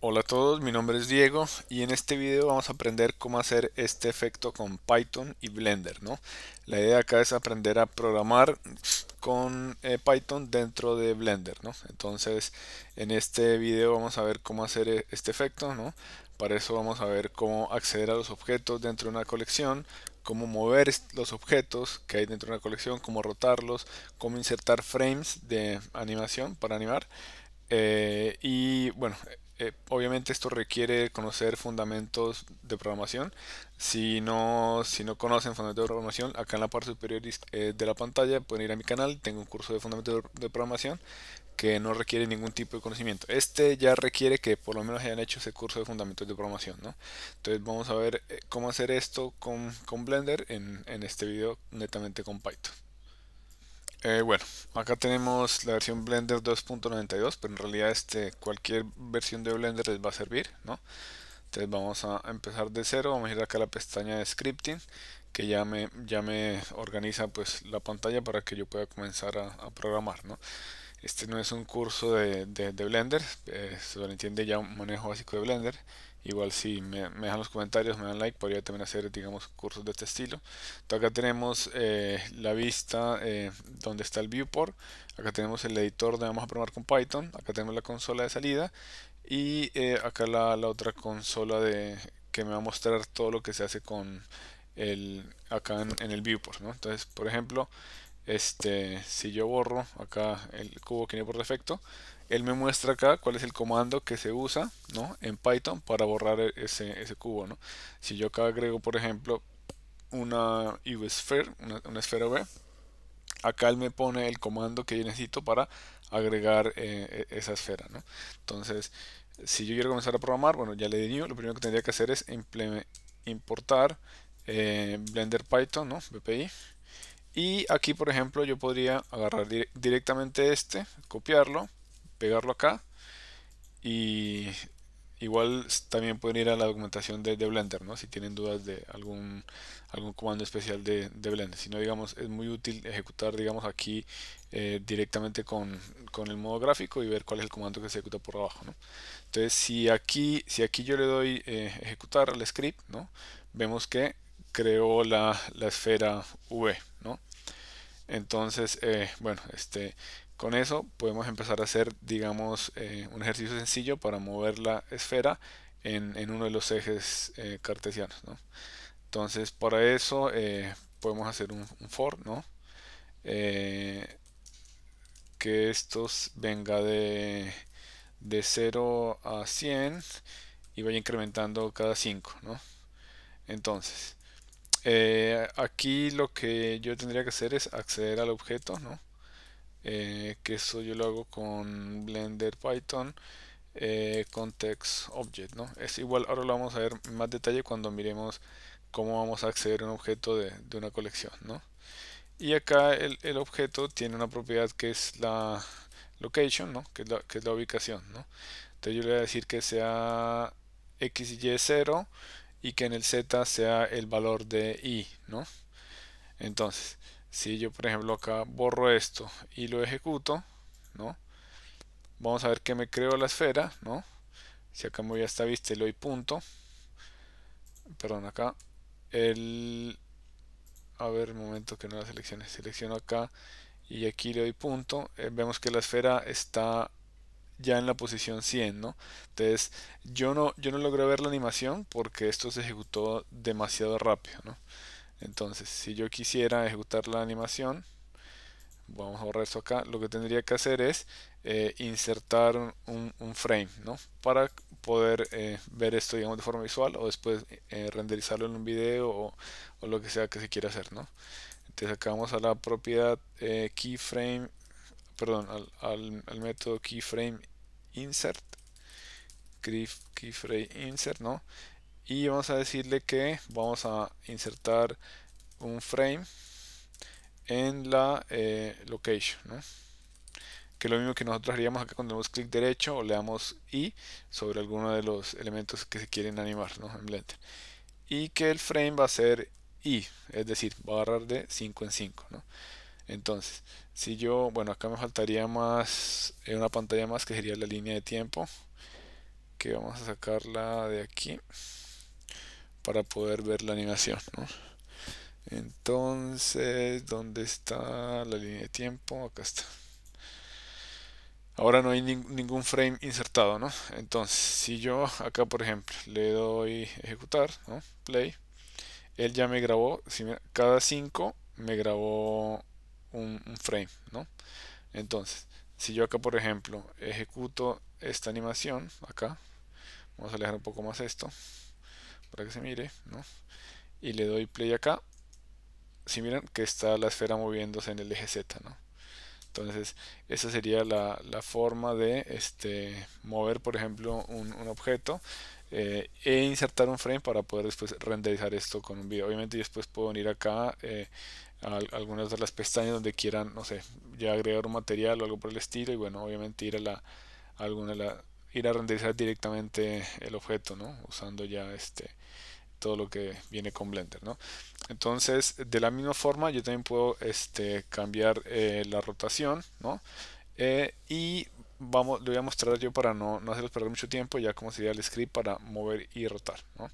Hola a todos, mi nombre es Diego y en este video vamos a aprender cómo hacer este efecto con Python y Blender. ¿no? La idea acá es aprender a programar con eh, Python dentro de Blender. ¿no? Entonces en este video vamos a ver cómo hacer eh, este efecto. ¿no? Para eso vamos a ver cómo acceder a los objetos dentro de una colección, cómo mover los objetos que hay dentro de una colección, cómo rotarlos, cómo insertar frames de animación para animar. Eh, y bueno, eh, obviamente esto requiere conocer fundamentos de programación. Si no, si no conocen fundamentos de programación, acá en la parte superior eh, de la pantalla pueden ir a mi canal. Tengo un curso de fundamentos de programación que no requiere ningún tipo de conocimiento. Este ya requiere que por lo menos hayan hecho ese curso de fundamentos de programación. ¿no? Entonces vamos a ver eh, cómo hacer esto con, Blender en, en este video netamente con Python. Eh, bueno, acá tenemos la versión Blender 2.92, pero en realidad este, cualquier versión de Blender les va a servir, ¿no? Entonces vamos a empezar de cero, vamos a ir acá a la pestaña de Scripting, que ya me, ya me organiza pues la pantalla para que yo pueda comenzar a, programar, Este no es un curso de, de, Blender, eh, se lo entiende ya un manejo básico de Blender, Igual si me, dejan los comentarios, me dan like, podría también hacer, digamos, cursos de este estilo. acá tenemos eh, la vista eh, donde está el viewport. Acá tenemos el editor donde vamos a programar con Python. Acá tenemos la consola de salida. Y eh, acá la, otra consola de que me va a mostrar todo lo que se hace con el acá en, el viewport. Entonces, por ejemplo, este si yo borro acá el cubo que viene por defecto, él me muestra acá cuál es el comando que se usa ¿no? en Python para borrar e-, ese, cubo. ¿no? Si yo acá agrego, por ejemplo, una una, esfera B, acá él me pone el comando que yo necesito para agregar eh, e-, esa esfera. Entonces, si yo quiero comenzar a programar, bueno, ya le di new, lo primero que tendría que hacer es importar eh, Blender Python, ¿no? BPI. Y aquí, por ejemplo, yo podría agarrar directamente este, copiarlo pegarlo acá. Y igual también pueden ir a la documentación de, Blender, ¿no? Si tienen dudas de algún, algún comando especial de, de Blender. Si no, digamos, es muy útil ejecutar, digamos, aquí eh, directamente con, el modo gráfico y ver cuál es el comando que se ejecuta por abajo, Entonces, si aquí, si aquí yo le doy eh, ejecutar el script, ¿no? Vemos que creó la, esfera V, ¿no? Entonces, eh, bueno, este con eso podemos empezar a hacer, digamos, eh, un ejercicio sencillo para mover la esfera en, uno de los ejes eh, cartesianos. Entonces, para eso eh, podemos hacer un, for, ¿no? que estos venga de, de 0 a 100 y vaya incrementando cada 5, ¿no? Entonces, aquí lo que yo tendría que hacer es acceder al objeto, ¿no? Eh, que eso yo lo hago con Blender Python eh, context object ¿no? es igual ahora lo vamos a ver en más detalle cuando miremos cómo vamos a acceder a un objeto de, una colección ¿no? y acá el, objeto tiene una propiedad que es la location ¿no? que, es la, que es la ubicación ¿no? entonces yo le voy a decir que sea x y y 0 y que en el z sea el valor de y ¿no? entonces si yo por ejemplo acá borro esto y lo ejecuto, ¿no? Vamos a ver que me creo la esfera, ¿no? Si acá me voy a esta vista y le doy punto. Perdón, acá. El... A ver, un momento que no la seleccione. Selecciono acá y aquí le doy punto. Eh, vemos que la esfera está ya en la posición 100, ¿no? Entonces, yo no, yo no logré ver la animación porque esto se ejecutó demasiado rápido, ¿no? Entonces, si yo quisiera ejecutar la animación, vamos a borrar esto acá, lo que tendría que hacer es eh, insertar un, frame, ¿no? Para poder eh, ver esto, digamos, de forma visual o después eh, renderizarlo en un video o, lo que sea que se quiera hacer, ¿no? Entonces acá vamos a la propiedad keyframe, perdón, al, método keyframe insert, keyframe insert, ¿no? y vamos a decirle que vamos a insertar un frame en la eh, location que es lo mismo que nosotros haríamos acá cuando damos clic derecho o le damos i sobre alguno de los elementos que se quieren animar en Blender y que el frame va a ser i es decir va a agarrar de 5 en 5 entonces si yo bueno acá me faltaría más eh, una pantalla más que sería la línea de tiempo que vamos a sacarla de aquí para poder ver la animación. Entonces, ¿dónde está la línea de tiempo? Acá está. Ahora no hay ningún frame insertado, ¿no? Entonces, si yo acá, por ejemplo, le doy ejecutar, Play, él ya me grabó, cada 5 me grabó un, frame, ¿no? Entonces, si yo acá, por ejemplo, ejecuto esta animación, acá, vamos a alejar un poco más esto, para que se mire, Y le doy play acá. Si miran que está la esfera moviéndose en el eje Z, ¿no? Entonces, esa sería la, la forma de este, mover, por ejemplo, un, objeto eh, e insertar un frame para poder después renderizar esto con un video. Obviamente, después puedo venir acá eh, a algunas de las pestañas donde quieran, no sé, ya agregar un material o algo por el estilo. Y bueno, obviamente ir a, la, alguna de las ir a renderizar directamente el objeto, ¿no? Usando ya este todo lo que viene con Blender, ¿no? Entonces, de la misma forma, yo también puedo este, cambiar eh, la rotación, ¿no? Eh, y vamos, lo voy a mostrar yo para no, no hacerles perder mucho tiempo, ya como sería el script para mover y rotar, ¿no?